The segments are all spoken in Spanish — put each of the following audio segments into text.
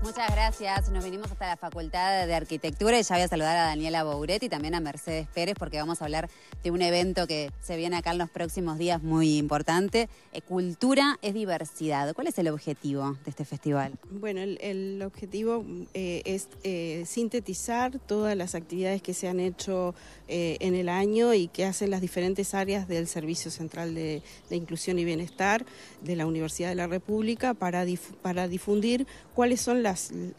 Muchas gracias. Nos venimos hasta la Facultad de Arquitectura y ya voy a saludar a Daniela Bouret y también a Mercedes Pérez porque vamos a hablar de un evento que se viene acá en los próximos días muy importante. Eh, cultura es diversidad. ¿Cuál es el objetivo de este festival? Bueno, el, objetivo eh, es eh, sintetizar todas las actividades que se han hecho en el año y que hacen las diferentes áreas del Servicio Central de, Inclusión y Bienestar de la Universidad de la República para, para difundir cuáles son las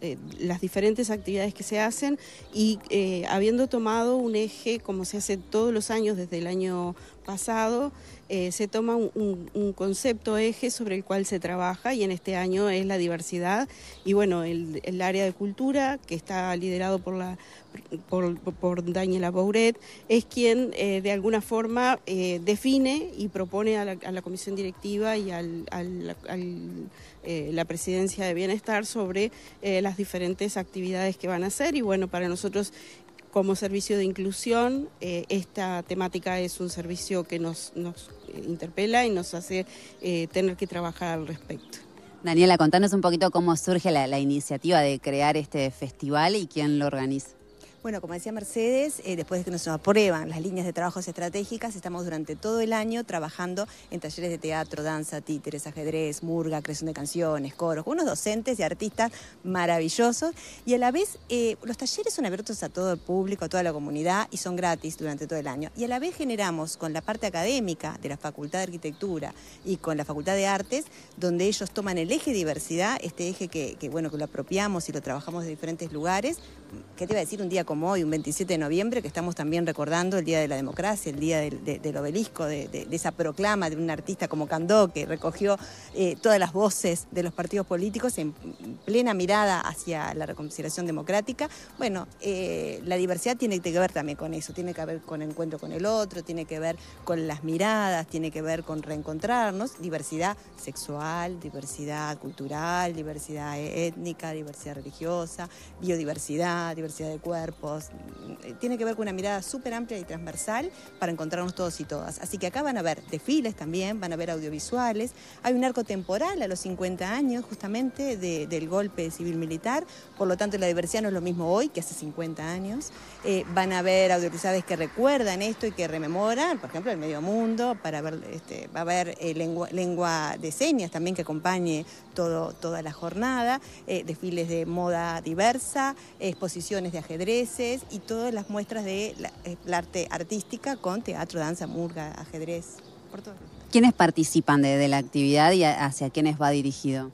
eh, las, diferentes actividades que se hacen y eh, habiendo tomado un eje como se hace todos los años desde el año pasado eh, se toma un, concepto eje sobre el cual se trabaja y en este año es la diversidad y bueno, el, área de cultura que está liderado por, la, por, Daniela Bouret es quien eh, de alguna forma eh, define y propone a la, comisión directiva y a la presidencia de bienestar sobre las diferentes actividades que van a hacer y bueno, para nosotros como servicio de inclusión. Eh, esta temática es un servicio que nos, interpela y nos hace eh, tener que trabajar al respecto. Daniela, contanos un poquito cómo surge la iniciativa de crear este festival y quién lo organiza. Bueno, como decía Mercedes, eh, después de que nos aprueban las líneas de trabajos estratégicas, estamos durante todo el año trabajando en talleres de teatro, danza, títeres, ajedrez, murga, creación de canciones, coros, unos docentes y artistas maravillosos. Y a la vez, eh, los talleres son abiertos a todo el público, a toda la comunidad y son gratis durante todo el año. Y a la vez generamos con la parte académica de la Facultad de Arquitectura y con la Facultad de Artes, donde ellos toman el eje diversidad, este eje que, bueno, que lo apropiamos y lo trabajamos de diferentes lugares. ¿Qué te iba a decir? Un día como hoy, un 27 de noviembre, que estamos también recordando el Día de la Democracia, el Día del, Obelisco, de, esa proclama de un artista como Candó, que recogió eh, todas las voces de los partidos políticos en plena mirada hacia la reconciliación democrática. Bueno, eh, la diversidad tiene que ver también con eso, tiene que ver con el encuentro con el otro, tiene que ver con las miradas, tiene que ver con reencontrarnos, diversidad sexual, diversidad cultural, diversidad étnica, diversidad religiosa, biodiversidad, diversidad de cuerpo eh, tiene que ver con una mirada súper amplia y transversal para encontrarnos todos y todas. Así que acá van a ver desfiles también, van a ver audiovisuales. Hay un arco temporal a los 50 años justamente del golpe civil-militar, por lo tanto la diversidad no es lo mismo hoy que hace 50 años. Eh, van a haber audiovisuales que recuerdan esto y que rememoran, por ejemplo, el medio mundo, para ver, este, va a haber eh, lengua, de señas también que acompañe todo, toda la jornada, desfiles de moda diversa, exposiciones de ajedrez y todas las muestras de eh, la, arte artística con teatro, danza, murga, ajedrez, por todo. ¿Quiénes participan de, la actividad y hacia quiénes va dirigido?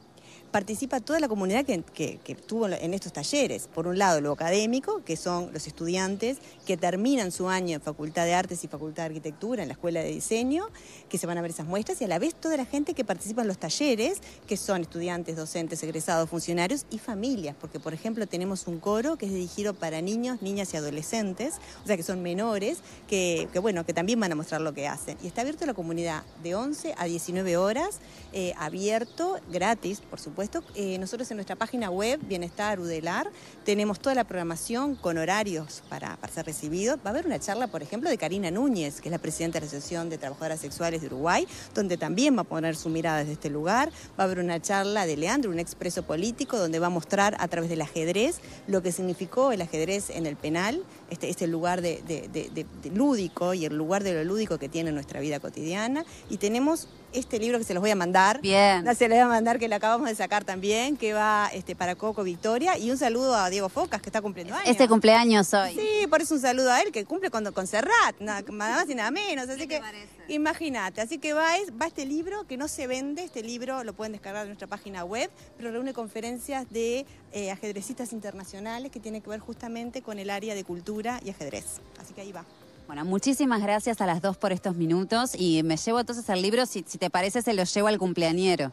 participa toda la comunidad que, estuvo en estos talleres. Por un lado, lo académico, que son los estudiantes que terminan su año en Facultad de Artes y Facultad de Arquitectura, en la Escuela de Diseño, que se van a ver esas muestras, y a la vez toda la gente que participa en los talleres, que son estudiantes, docentes, egresados, funcionarios y familias, porque por ejemplo tenemos un coro que es dirigido para niños, niñas y adolescentes, o sea que son menores, que, bueno, que también van a mostrar lo que hacen. Y está abierto la comunidad de 11 a 19 horas, eh, abierto, gratis, por supuesto eh, nosotros en nuestra página web, Bienestar Udelar, tenemos toda la programación con horarios para, ser recibido. Va a haber una charla, por ejemplo, de Karina Núñez, que es la presidenta de la Asociación de Trabajadoras Sexuales de Uruguay, donde también va a poner su mirada desde este lugar. Va a haber una charla de Leandro, un expreso político, donde va a mostrar a través del ajedrez lo que significó el ajedrez en el penal este, el este lugar de, lúdico y el lugar de lo lúdico que tiene nuestra vida cotidiana. Y tenemos este libro que se los voy a mandar. Bien. se los voy a mandar que le acabamos de sacar también, que va este, para Coco Victoria. Y un saludo a Diego Focas, que está cumpliendo años. Este cumpleaños hoy. Sí, por eso un saludo a él, que cumple con, con Serrat, nada más y nada menos. Así que imagínate. Así que va, va este libro que no se vende, este libro lo pueden descargar en nuestra página web, pero reúne conferencias de eh, ajedrecistas internacionales que tienen que ver justamente con el área de cultura y ajedrez. Así que ahí va. Bueno, muchísimas gracias a las dos por estos minutos y me llevo entonces el libro, si, si te parece se lo llevo al cumpleañero.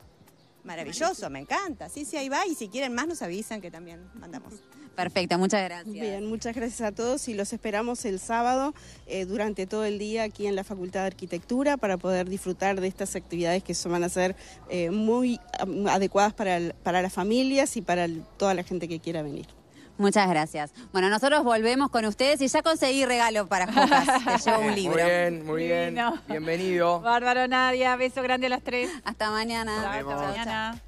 Maravilloso, me encanta. Sí, sí, ahí va. Y si quieren más, nos avisan que también mandamos. Perfecto, muchas gracias. Bien, muchas gracias a todos y los esperamos el sábado eh, durante todo el día aquí en la Facultad de Arquitectura para poder disfrutar de estas actividades que van a ser eh, muy adecuadas para, para las familias y para toda la gente que quiera venir. Muchas gracias. Bueno, nosotros volvemos con ustedes y ya conseguí regalo para Jocas. Te llevo un libro. Muy bien, muy bien. Bienvenido. Bárbaro, Nadia. Beso grande a las tres. Hasta mañana. Hasta mañana.